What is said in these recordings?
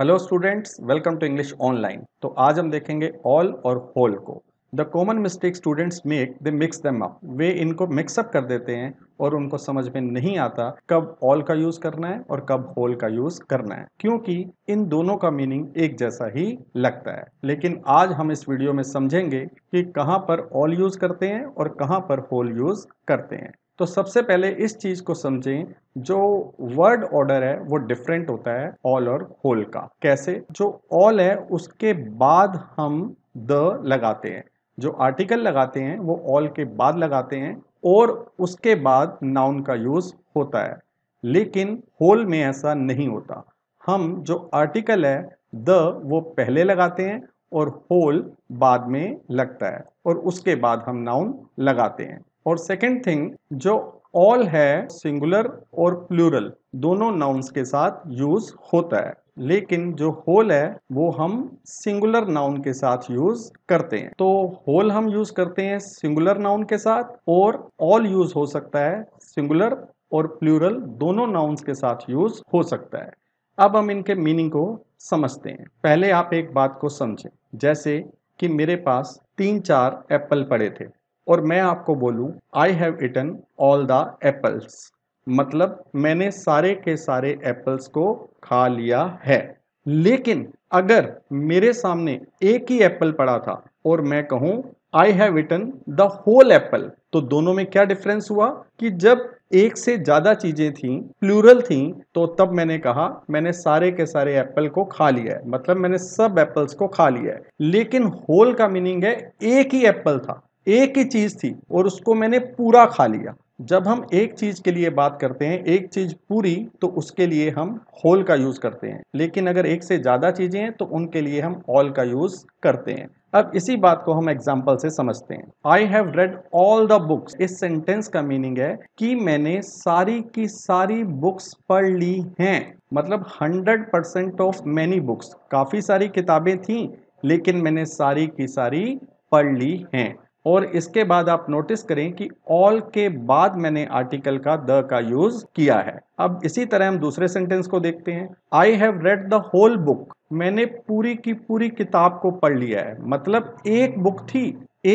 Hello students welcome to English online तो आज हम देखेंगे ऑल और होल को the common mistake students make they mix them up वे इनको मिक्सअप कर देते हैं और उनको समझ में नहीं आता कब ऑल का यूज़ करना है और कब होल का यूज़ करना है क्योंकि इन दोनों का मीनिंग एक जैसा ही लगता है लेकिन आज हम इस वीडियो में समझेंगे कि कहाँ पर ऑल यूज़ करते हैं और कहाँ पर होल यूज़ करते हैं तो सबसे पहले इस चीज़ को समझें जो वर्ड ऑर्डर है वो डिफरेंट होता है ऑल और होल का कैसे जो ऑल है उसके बाद हम द लगाते हैं जो आर्टिकल लगाते हैं वो ऑल के बाद लगाते हैं और उसके बाद नाउन का यूज़ होता है लेकिन होल में ऐसा नहीं होता हम जो आर्टिकल है द वो पहले लगाते हैं और होल बाद में लगता है और उसके बाद हम नाउन लगाते हैं और सेकेंड थिंग जो ऑल है सिंगुलर और प्लूरल दोनों नाउन्स के साथ यूज होता है लेकिन जो होल है वो हम सिंगुलर नाउन के साथ यूज करते हैं तो होल हम यूज करते हैं सिंगुलर नाउन के साथ और ऑल यूज हो सकता है सिंगुलर और प्लूरल दोनों नाउन्स के साथ यूज हो सकता है अब हम इनके मीनिंग को समझते हैं पहले आप एक बात को समझें जैसे कि मेरे पास तीन चार एप्पल पड़े थे और मैं आपको बोलूँ I have eaten all the apples मतलब मैंने सारे के सारे एप्पल्स को खा लिया है लेकिन अगर मेरे सामने एक ही एप्पल पड़ा था और मैं कहूँ I have eaten the whole apple तो दोनों में क्या डिफरेंस हुआ कि जब एक से ज़्यादा चीज़ें थी प्लूरल थी तो तब मैंने कहा मैंने सारे के सारे एप्पल को खा लिया है मतलब मैंने सब एप्पल्स को खा लिया है लेकिन होल का मीनिंग है एक ही एप्पल था एक ही चीज़ थी और उसको मैंने पूरा खा लिया जब हम एक चीज़ के लिए बात करते हैं एक चीज़ पूरी तो उसके लिए हम होल का यूज़ करते हैं लेकिन अगर एक से ज़्यादा चीज़ें हैं तो उनके लिए हम ऑल का यूज़ करते हैं अब इसी बात को हम एग्जाम्पल से समझते हैं I have read all the books इस सेंटेंस का मीनिंग है कि मैंने सारी की सारी बुक्स पढ़ ली हैं मतलब hundred percent of many books काफ़ी सारी किताबें थी लेकिन मैंने सारी की सारी पढ़ ली हैं और इसके बाद आप नोटिस करें कि ऑल के बाद मैंने आर्टिकल का द का यूज किया है अब इसी तरह हम दूसरे सेंटेंस को देखते हैं I have read the whole book मैंने पूरी की पूरी किताब को पढ़ लिया है मतलब एक बुक थी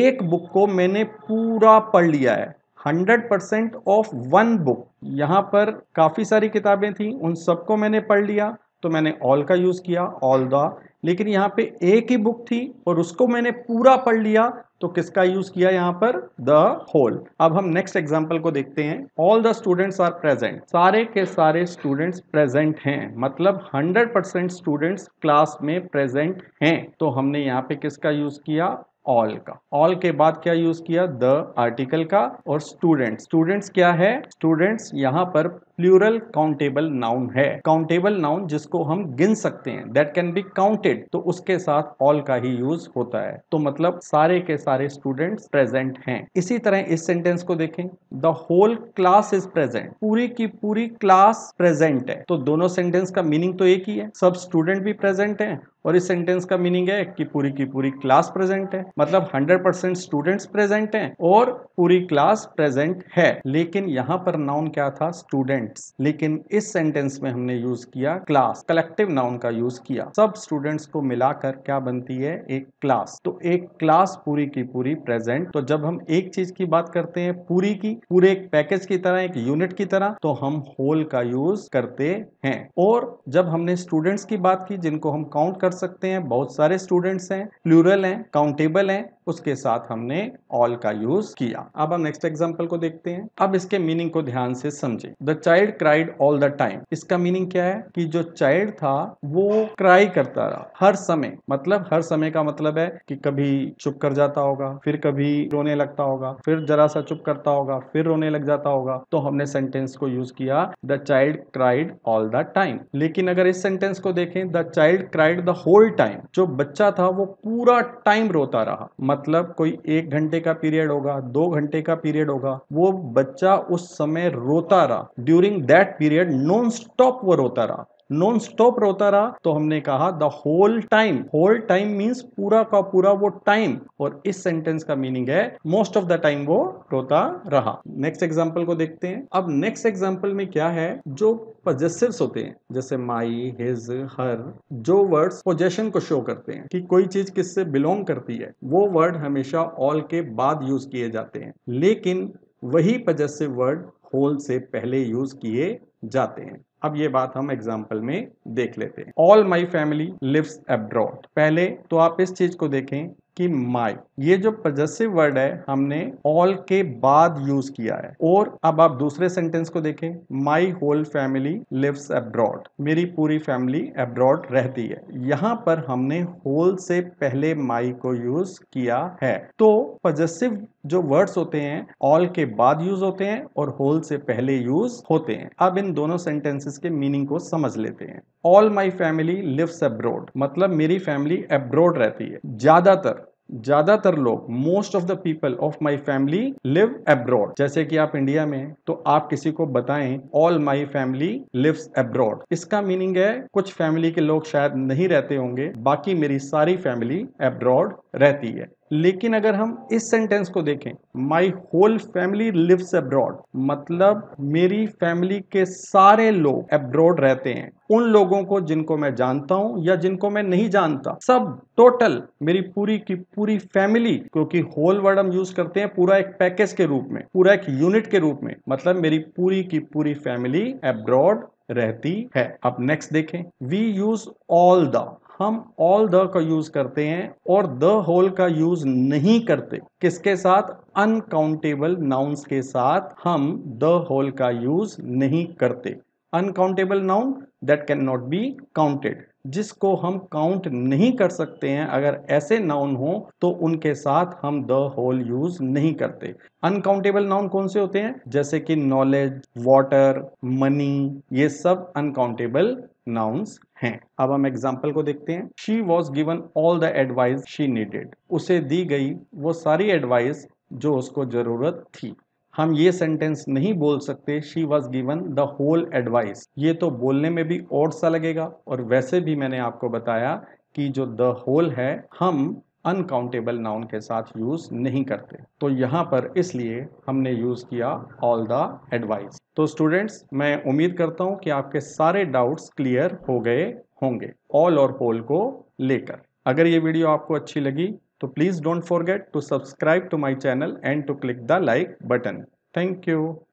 एक बुक को मैंने पूरा पढ़ लिया है hundred percent of one book यहाँ पर काफ़ी सारी किताबें थी उन सबको मैंने पढ़ लिया तो मैंने ऑल का यूज़ किया ऑल द लेकिन यहाँ पे एक ही बुक थी और उसको मैंने पूरा पढ़ लिया तो किसका यूज किया यहाँ पर द होल अब हम नेक्स्ट एग्जाम्पल को देखते हैं all the students are present सारे के सारे स्टूडेंट्स प्रेजेंट हैं मतलब 100 परसेंट स्टूडेंट्स क्लास में प्रेजेंट हैं तो हमने यहाँ पे किसका यूज किया ऑल का ऑल के बाद क्या यूज किया द आर्टिकल का और स्टूडेंट स्टूडेंट्स क्या है स्टूडेंट्स यहाँ पर प्लूरल काउंटेबल नाउन है काउंटेबल नाउन जिसको हम गिन सकते हैं दैट कैन बी काउंटेड तो उसके साथ ऑल का ही यूज होता है तो मतलब सारे के सारे स्टूडेंट्स प्रेजेंट हैं इसी तरह इस सेंटेंस को देखें the whole class is present पूरी की पूरी क्लास प्रेजेंट है तो दोनों सेंटेंस का मीनिंग तो एक ही है सब स्टूडेंट भी प्रेजेंट है और इस सेंटेंस का मीनिंग है कि पूरी की पूरी क्लास प्रेजेंट है मतलब 100% स्टूडेंट्स प्रेजेंट हैं और पूरी क्लास प्रेजेंट है लेकिन यहाँ पर नाउन क्या था स्टूडेंट स्टूडेंट्स लेकिन इस सेंटेंस में हमने यूज किया क्लास कलेक्टिव नाउन का यूज किया सब स्टूडेंट्स को मिलाकर क्या बनती है एक क्लास तो एक क्लास पूरी की पूरी प्रेजेंट तो जब हम एक चीज की बात करते हैं पूरी की पूरे एक पैकेज की तरह एक यूनिट की तरह तो हम होल का यूज करते हैं और जब हमने स्टूडेंट्स की बात की जिनको हम काउंट कर सकते हैं बहुत सारे स्टूडेंट्स हैं प्लूरल हैं काउंटेबल हैं उसके साथ हमने ऑल का यूज किया अब हम नेक्स्ट एग्जांपल को देखते हैं अब इसके मीनिंग को ध्यान से समझे the child child cried all the time इसका मीनिंग क्या है कि जो चाइल्ड था वो क्राई करता रहा हर समय मतलब हर समय का मतलब है कि कभी चुप कर जाता होगा फिर कभी रोने लगता होगा फिर जरा सा चुप करता होगा फिर रोने लग जाता होगा तो हमने सेंटेंस को यूज किया the child cried all the time लेकिन अगर इस सेंटेंस को देखें the child cried the whole time जो बच्चा था वो पूरा टाइम रोता रहा मतलब कोई एक घंटे का पीरियड होगा दो घंटे का पीरियड होगा वो बच्चा उस समय रोता रहा during during that period non stop वो रोता रहा नॉन स्टॉप रोता रहा तो हमने कहा the whole time whole time means पूरा का पूरा वो टाइम और इस सेंटेंस का मीनिंग है मोस्ट ऑफ द टाइम वो रोता रहा नेक्स्ट एग्जाम्पल को देखते हैं अब नेक्स्ट एग्जाम्पल में क्या है जो पजेसिव्स होते हैं जैसे माई हिज हर जो वर्ड्स पोजेशन को शो करते हैं कि कोई चीज किससे बिलोंग करती है वो वर्ड हमेशा ऑल के बाद यूज किए जाते हैं लेकिन वही पजेसिव वर्ड होल से पहले यूज किए जाते हैं अब ये बात हम एग्जाम्पल में देख लेते हैं all my family lives abroad पहले तो आप इस चीज को देखें कि माई ये जो पजेसिव वर्ड है हमने ऑल के बाद यूज किया है और अब आप दूसरे सेंटेंस को देखें my whole family lives abroad मेरी पूरी फैमिली एब्रॉड रहती है यहाँ पर हमने होल से पहले माई को यूज किया है तो पजेसिव जो वर्ड्स होते हैं ऑल के बाद यूज होते हैं और होल से पहले यूज होते हैं अब इन दोनों सेंटेंसेस के मीनिंग को समझ लेते हैं all my family lives abroad मतलब मेरी फैमिली एब्रॉड रहती है ज्यादातर ज़्यादातर लोग most of the people of my family live abroad जैसे कि आप इंडिया में तो आप किसी को बताएं all my family lives abroad इसका मीनिंग है कुछ फैमिली के लोग शायद नहीं रहते होंगे बाकी मेरी सारी फैमिली एब्रॉड रहती है लेकिन अगर हम इस सेंटेंस को देखें my whole family lives abroad मतलब मेरी फैमिली के सारे लोग अब्रॉड रहते हैं उन लोगों को जिनको मैं जानता हूं या जिनको मैं नहीं जानता सब टोटल मेरी पूरी की पूरी फैमिली क्योंकि होल वर्ड हम यूज करते हैं पूरा एक पैकेज के रूप में पूरा एक यूनिट के रूप में मतलब मेरी पूरी की पूरी फैमिली अब्रॉड रहती है अब नेक्स्ट देखें वी यूज ऑल द हम ऑल द का यूज करते हैं और द होल का यूज नहीं करते किसके साथ अनकाउंटेबल नाउन्स के साथ हम द होल का यूज नहीं करते uncountable noun that can not be counted जिसको हम काउंट नहीं कर सकते हैं अगर ऐसे नाउन हो तो उनके साथ हम द होल यूज नहीं करते अनकाउंटेबल नाउन कौन से होते हैं जैसे कि नॉलेज वाटर मनी ये सब अनकाउंटेबल नाउन्स हैं अब हम एग्जाम्पल को देखते हैं she was given all the advice she needed उसे दी गई वो सारी एडवाइस जो उसको जरूरत थी हम ये सेंटेंस नहीं बोल सकते she was given the whole advice ये तो बोलने में भी और सा लगेगा और वैसे भी मैंने आपको बताया कि जो द होल है हम अनकाउंटेबल नाउन के साथ यूज़ नहीं करते तो यहाँ पर इसलिए हमने यूज़ किया ऑल द एडवाइस तो स्टूडेंट्स मैं उम्मीद करता हूँ कि आपके सारे डाउट्स क्लियर हो गए होंगे ऑल और होल को लेकर अगर ये वीडियो आपको अच्छी लगी So please don't forget to subscribe to my channel and to click the like button. Thank you.